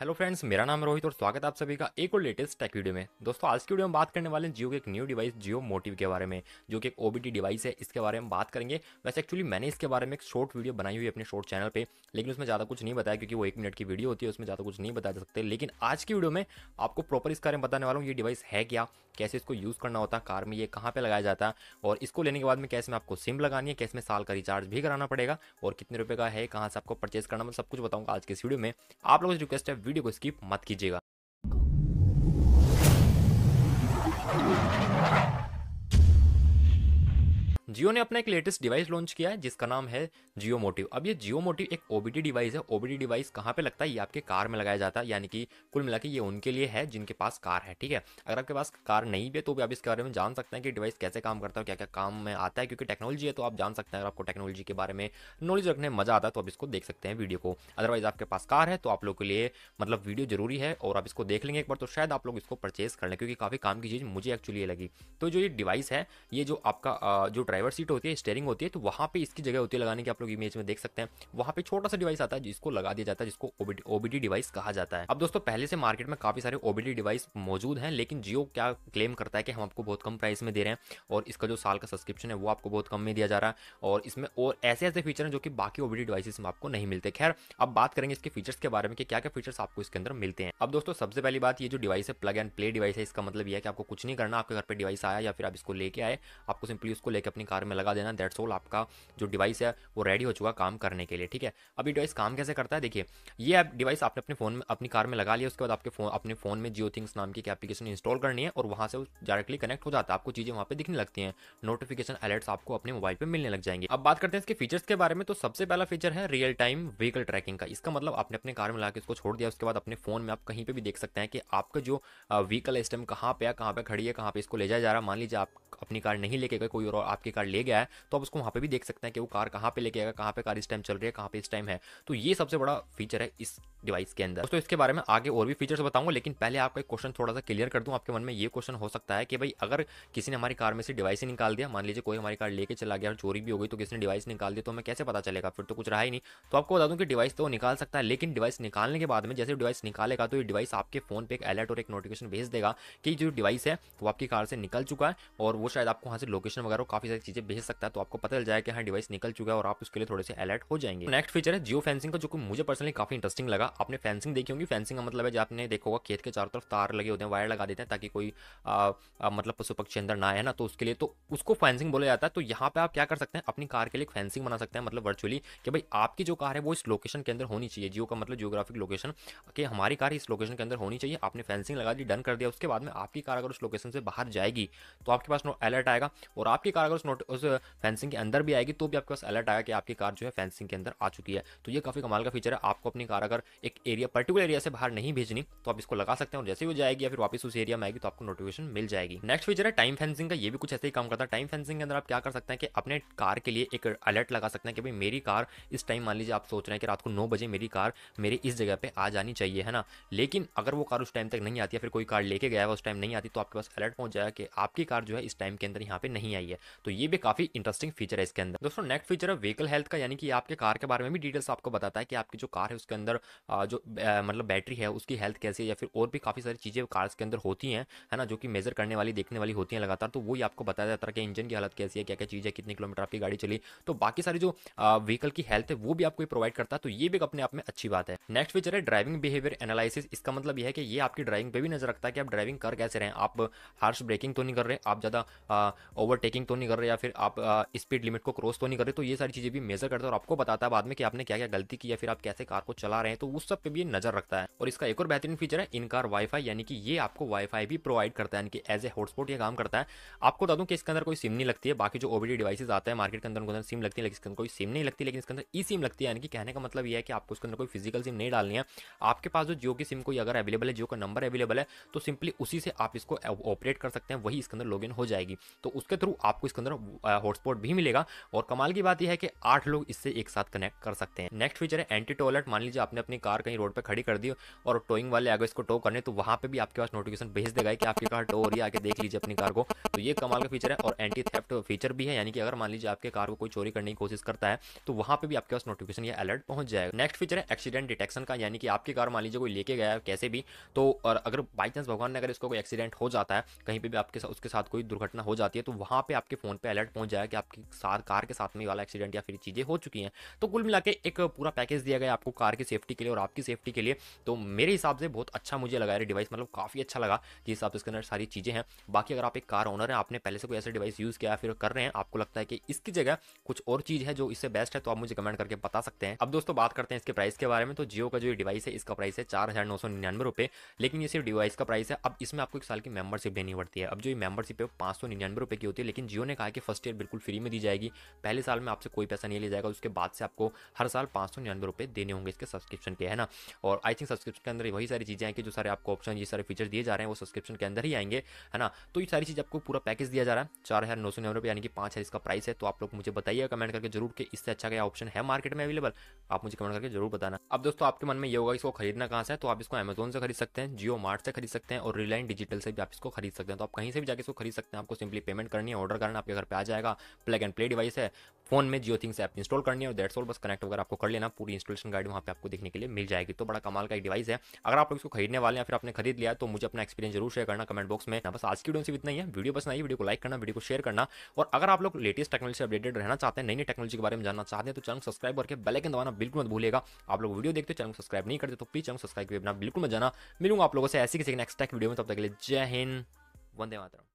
hello friends मेरा नाम रोहित और स्वागत है आप सभी का एक और लेटेस्ट टेक वीडियो में दोस्तों आज की वीडियो में बात करने वाले हैं जियो के एक न्यू डिवाइस जियो मोटिव के बारे में जो कि एक ओबीटी डिवाइस है इसके बारे में बात करेंगे वैसे एक्चुअली मैंने इसके बारे में एक शॉर्ट वीडियो बनाई हुई अपने शॉर्ट चैनल पर लेकिन उसमें ज़्यादा कुछ नहीं बताया क्योंकि वो एक मिनट की वीडियो होती है उसमें ज़्यादा कुछ नहीं बता सकते लेकिन आज की वीडियो में आपको प्रॉपर इस बारे में बताने वाला हूँ ये डिवाइस है क्या कैसे इसको यूज़ करना होता कार में ये कहाँ पर लगाया जाता और इसको लेने के बाद में कैसे में आपको सिम लगानी है कैसे में साल का रिचार्ज भी कराना पड़ेगा और कितने रुपये का है कहाँ से आपको परचेज करना मतलब सब कुछ बताऊँगा आज के इस वीडियो में आप लोगों से रिक्वेस्ट है वीडियो को स्किप मत कीजिएगा जियो ने अपना एक लेटेस्ट डिवाइस लॉन्च किया है जिसका नाम है जियो मोटिव अब ये जियो मोटिव एक ओबीडी डिवाइस है ओबीडी डिवाइस कहाँ पे लगता है ये आपके कार में लगाया जाता है यानी कि कुल मिला ये उनके लिए है जिनके पास कार है ठीक है अगर आपके पास कार नहीं भी है तो भी आप इसके बारे में जान सकते हैं कि डिवाइस कैसे काम करता है क्या क्या काम में आता है क्योंकि टेक्नोलॉजी है तो आप जान सकते हैं अगर आपको टेक्नोलॉजी के बारे में नॉलेज रखने में मजा आता है तो आप इसको देख सकते हैं वीडियो को अदरवाइज आपके पास कार है तो आप लोग के लिए मतलब वीडियो जरूरी है और आप इसको देख लेंगे एक बार तो शायद आप लोग इसको परचेज कर लें क्योंकि काफ़ी काम की चीज़ मुझे एक्चुअली लगी तो जो ये डिवाइस है ये जो आपका जो ड्राइवर ड्राइवर सीट होती है स्टेयरिंग होती है तो वहाँ पे इसकी जगह होती है लगाने की आप लोग इमेज में देख सकते हैं वहाँ पे छोटा सा डिवाइस आता है जिसको लगा दिया जाता है जिसको ओबीडी डिवाइस कहा जाता है अब दोस्तों पहले से मार्केट में काफी सारे ओबीडी डिवाइस मौजूद हैं लेकिन जियो क्या क्लेम करता है कि हम आपको बहुत कम प्राइस में दे रहे हैं और इसका जो साल का सब्सक्रिप्शन है वो आपको बहुत कम में दिया जा रहा है और इसमें और ऐसे ऐसे फीचर हैं जो कि बाकी ओबीडी डिवाइसेस में आपको नहीं मिलते खैर अब बात करेंगे इसके फीचर्स के बारे में कि क्या क्या फीचर्स आपको इसके अंदर मिलते हैं अब दोस्तों सबसे पहली बात ये जो डिवाइस है प्लग एंड प्ले डिवाइस है इसका मतलब यह है कि आपको कुछ नहीं करना आपके घर पर डिवाइस आया या फिर आप इसको लेके आए आपको सिंपली उसको लेकर अपनी कार में लगा देना दैट्स ऑल आपका जो डिवाइस है वो रेडी हो चुका काम करने के लिए ठीक है अब ये डिवाइस काम कैसे करता है देखिए ये आप डिवाइस आपने अपने फोन में अपनी कार में लगा लिया उसके बाद आपके फोन अपने फोन में जियो थिंग्स नाम की एप्लीकेशन इंस्टॉल करनी है और वहाँ से डायरेक्टली कनेक्ट हो जाता है आपको चीज़ें वहाँ पर दिखने लगती है नोटिफिकेशन अलर्ट्स आपको अपने मोबाइल पर मिलने लग जाएंगे अब बात करते हैं इसके फीचर्स के बारे में तो सबसे पहला फीचर है रियल टाइम व्हीकल ट्रैकिंग का इसका मतलब आपने अपने कार में लगा के इसको छोड़ दिया उसके बाद अपने फोन में आप कहीं पर भी देख सकते हैं कि आपका जो व्हीकल इस टाइम कहाँ पे है कहाँ पे खड़ी है कहाँ पे इसको ले जाया जा रहा है मान लीजिए आप अपनी कार नहीं लेके गए कोई और आपके ये कार ले गया है तो आप उसको वहाँ पे भी देख सकते हैं कि वो कार कहाँ पे लेके आएगा कहाँ पे कार इस टाइम चल रही है कहाँ पे इस टाइम है तो ये सबसे बड़ा फीचर है इस डिवाइस के अंदर दोस्तों इसके बारे में आगे और भी फीचर्स बताऊंगा लेकिन पहले आपका एक क्वेश्चन थोड़ा सा क्लियर कर दूं आपके मन में ये क्वेश्चन हो सकता है कि भाई अगर किसी ने हमारी कार में से डिवाइस ही निकाल दिया मान लीजिए कोई हमारी कार लेके चला गया और चोरी भी हो गई तो किसी ने डिवाइस निकाल दिया तो हमें कैसे पता चलेगा फिर तो कुछ रहा ही नहीं तो आपको बता दूँ कि डिवाइस तो निकाल सकता है लेकिन डिवाइस निकालने के बाद में जैसे डिवाइस निकालेगा तो ये डिवाइस आपके फोन पर एक अलर्ट और एक नोटिफिकेशन भेज देगा कि जो डिवाइस है वो आपकी कार से निकल चुका है और वो शायद आपको वहाँ से लोकेशन वगैरह काफ़ी सारी चीज़ें भेज सकता है तो आपको पता चल जाएगा कि हाँ डिवाइस निकल चुका है और आप उसके लिए थोड़े से अलर्ट हो जाएंगे नेक्स्ट फीचर है जियो फेंसिंग का जो कि मुझे पर्सनली काफी इंटरेस्टिंग लगा आपने फेंसिंग देखी होगी फेंसिंग का मतलब है जो आपने देखो होगा खेत के चारों तरफ तार लगे होते हैं वायर लगा देते हैं ताकि कोई मतलब पशु पक्षी अंदर ना आए ना तो उसके लिए तो उसको फेंसिंग बोला जाता है तो यहाँ पे आप क्या कर सकते हैं अपनी कार के लिए फेंसिंग बना सकते हैं मतलब वर्चुअली कि भाई आपकी जो कार है वो इस लोकेशन के अंदर होनी चाहिए जियो का मतलब जियोग्राफिक लोकेशन कि हमारी कार इस लोकेशन के अंदर होनी चाहिए आपने फेंसिंग लगा दी डन कर दिया उसके बाद में आपकी कार अगर उस लोकेशन से बाहर जाएगी तो आपके पास नो अलर्ट आएगा और आपकी कार अगर उस नोट उस फेंसिंग के अंदर भी आएगी तो भी आपके पास अलर्ट आया कि आपकी कार जो है फेंसिंग के अंदर आ चुकी है तो ये काफ़ी कमाल का फीचर है आपको अपनी कार अगर एक एरिया पर्टिकुलर एरिया से बाहर नहीं भेजनी तो आप इसको लगा सकते हैं और जैसे ही जाएगी या फिर वापस उस एरिया में आएगी तो आपको नोटिफिकेशन मिल जाएगी नेक्स्ट फीचर है टाइम फेंसिंग का ये भी कुछ ऐसे ही काम करता है टाइम फेंसिंग के अंदर आप क्या कर सकते हैं कि अपने कार के लिए एक अलर्ट लगा सकते हैं कि भाई मेरी कार इस टाइम मान लीजिए आप सोच रहे हैं कि रात को नौ बजे मेरी कार मेरी इस जगह पर आ जानी चाहिए है ना लेकिन अगर वो कार उस टाइम तक नहीं आती या फिर कोई कार लेके गया उस टाइम नहीं आती तो आपके पास अलर्ट पहुंच जाएगा कि आपकी कार जो है इस टाइम के अंदर यहाँ पे नहीं आई है तो ये ये भी काफी इंटरेस्टिंग फीचर है इसके अंदर दोस्तों नेक्स्ट फीचर है व्हीकल हेल्थ का यानी कि आपके कार के बारे में भी डिटेल्स आपको बताता है कि आपकी जो कार है उसके अंदर जो मतलब बैटरी है उसकी हेल्थ कैसी है या फिर और भी काफी सारी चीजें कार के अंदर होती है है ना जो कि मेजर करने वाली देखने वाली होती है लगातार तो वही आपको बताया जाता है कि इंजन की हालत कैसी है क्या क्या चीज़ है कितने किलोमीटर आपकी गाड़ी चली तो बाकी सारी जो व्हीकल की हेल्थ है वो भी आपको प्रोवाइड करता है तो ये भी अपने आप में अच्छी बात है नेक्स्ट फीचर है ड्राइविंग बिहेवियर एनालिसिस इसका मतलब यह है कि ये आपकी ड्राइविंग पे भी नजर रखता है कि आप ड्राइविंग कर कैसे रहे आप हार्श ब्रेकिंग तो नहीं कर रहे आप ज़्यादा ओवरटेकिंग तो नहीं कर रहे या फिर आप स्पीड लिमिट को क्रॉस तो नहीं कर रहे तो ये सारी चीज़ें भी मेजर करता है और आपको बताता है बाद में कि आपने क्या क्या गलती की या फिर आप कैसे कार को चला रहे हैं तो उस सब पे भी ये नजर रखता है और इसका एक और बेहतरीन फीचर है इन कार वाईफाई यानी कि ये आपको वाईफाई भी प्रोवाइड करता है यानी कि एज ए हॉटस्पॉट यह काम करता है आपको बता दूँ कि इसके अंदर कोई सिम नहीं लगती है बाकी जो ओबीडी डिवाइसेज आते हैं मार्केट के अंदर उनके अंदर सिम लगती है लेकिन इसके अंदर कोई सिम नहीं लगती लेकिन इसके अंदर ई सिम लगती है यानी कि कहने का मतलब यह है कि आपको उसके अंदर कोई फिजिकल सिम नहीं डालनी है आपके पास जो जियो की सिम कोई अगर अवेलेबल है जियो का नंबर अवेलेबल है तो सिंपली उसी से आप इसको ऑपरेट कर सकते हैं वही इसके अंदर लॉग हो जाएगी तो उसके थ्रू आपको इसके अंदर हॉटस्पॉट भी मिलेगा और कमाल की बात यह है कि आठ लोग इससे एक साथ कनेक्ट कर सकते हैं नेक्स्ट फीचर है एंटी टॉयलेट मान लीजिए आपने अपनी कार कहीं रोड पर खड़ी कर दी और टोइंग वाले आगे इसको टो करने तो वहाँ पर भी आपके पास नोटिफिकेशन भेज देगा कि आपकी कार टो हो रही है आगे देख लीजिए अपनी कार को तो ये कमाल का फीचर है और एंटी थेप्ट फीचर भी है यानी कि अगर मान लीजिए आपके कार को कोई चोरी करने की कोशिश करता है तो वहाँ पर भी आपके पास नोटिफिकेशन या अलर्ट पहुंच जाएगा नेक्स्ट फीचर है एक्सीडेंट डिटेक्शन का यानी कि आपकी कार मान लीजिए कोई लेके गया कैसे भी तो और अगर बाई चांस भगवान ने अगर इसको कोई एक्सीडेंट हो जाता है कहीं पे भी आपके साथ उसके साथ कोई दुर्घटना हो जाती है तो वहां पे आपके फोन पे अलर्ट पहुंच जाएगा कि आपकी साथ कार के साथ में वाला एक्सीडेंट या फिर चीज़ें हो चुकी हैं तो कुल मिला एक पूरा पैकेज दिया गया आपको कार की सेफ्टी के लिए और आपकी सेफ्टी के लिए तो मेरे हिसाब से बहुत अच्छा मुझे लगा है डिवाइस मतलब काफ़ी अच्छा लगा कि हिसाब से इसके अंदर सारी चीज़ें हैं बाकी अगर आप एक कार ओनर हैं आपने पहले से कोई ऐसा डिवाइस यूज़ किया फिर कर रहे हैं आपको लगता है कि इसकी जगह कुछ और चीज़ है जो इससे बेस्ट है तो आप मुझे कमेंट करके बता सकते हैं अब दोस्तों बात करते हैं इसके प्राइस के बारे में तो जियो का जो डिवाइस है इसका प्राइस है चार हज़ार नौ सौ निन्यानवे रुपये लेकिन ये सिर्फ डिवाइस का प्राइस है अब इसमें आपको एक साल की मेंबरशिप देनी पड़ती है अब जो ये मेंबरशिप है पांच सौ निन्यानवे रुपए की होती है लेकिन जियो ने कहा कि फर्स्ट ईयर बिल्कुल फ्री में दी जाएगी पहले साल में आपसे कोई पैसा नहीं लिया जाएगा उसके बाद से आपको हर साल पाँच सौ निन्यानवे रुपये देने होंगे इसके सब्सक्रिप्शन के है ना और आई थिंक सब्सक्रिप्शन के अंदर वही सारी चीज़ें हैं कि जो सारे आपको ऑप्शन ये सारे फीचर दिए जा रहे हैं वो सब्सक्रिप्शन के अंदर ही आएंगे है ना तो ये सारी चीज़ आपको पूरा पैकेज दिया जा रहा है चार हज़ार नौ सौ निन्यानवे यानी कि पाँच हज़ार इसका प्राइस है तो आप लोग मुझे बताइए कमेंट करके जरूर कि इससे अच्छा क्या ऑप्शन है मार्केट में अवेलेबल आप मुझे कमेंट करके जरूर बताना अब दोस्तों आपके मन में ये होगा इसको खरीदना कहाँ से है तो आप इसको अमेजोन से खरीद सकते हैं जियो मार्ट से खरीद सकते हैं और रिलायंस डिजिटल से भी आप इसको खरीद सकते हैं तो आप कहीं से भी जाकर इसको खरीद सकते हैं आपको सिंपली पेमेंट करनी है ऑर्डर करना आपके घर पर पे आ जाएगा प्लग एंड प्ले डिवाइस है फोन में जियो थिंग्स ऐप इंस्टॉल करनी है और डेट्स ऑल बस कनेक्ट वगैरह आपको कर लेना पूरी इंस्टॉलेशन गाइड वहाँ पे आपको देखने के लिए मिल जाएगी तो बड़ा कमाल का एक डिवाइस है अगर आप लोग इसको खरीदने वाले हैं फिर आपने खरीद लिया तो मुझे अपना एक्सपीरियंस जरूर शेयर करना कमेंट बॉक्स में बस आज की वीडियो से इतना ही है वीडियो पसंद आई वीडियो को लाइक करना वीडियो को शेयर करना और अगर आप लोग लेटेस्ट टेक्नोलॉजी से अपडेटेड रहना चाहते हैं नई नई टेक्नोलॉजी के बारे में जानना चाहते हैं तो चैनल सब्सक्राइब करके बेलाइकन दबाना बिल्कुल मत भूलेगा आप लोग वीडियो देखते हो चैनल सब्सक्राइब नहीं करते तो प्लीज चैनल सब्सक्राइब करना बिल्कुल मत जाना मिलूंगा आप लोगों से ऐसी किसी नेक्स्ट टेक वीडियो में तब तक के लिए जय हिंद वंदे मातरम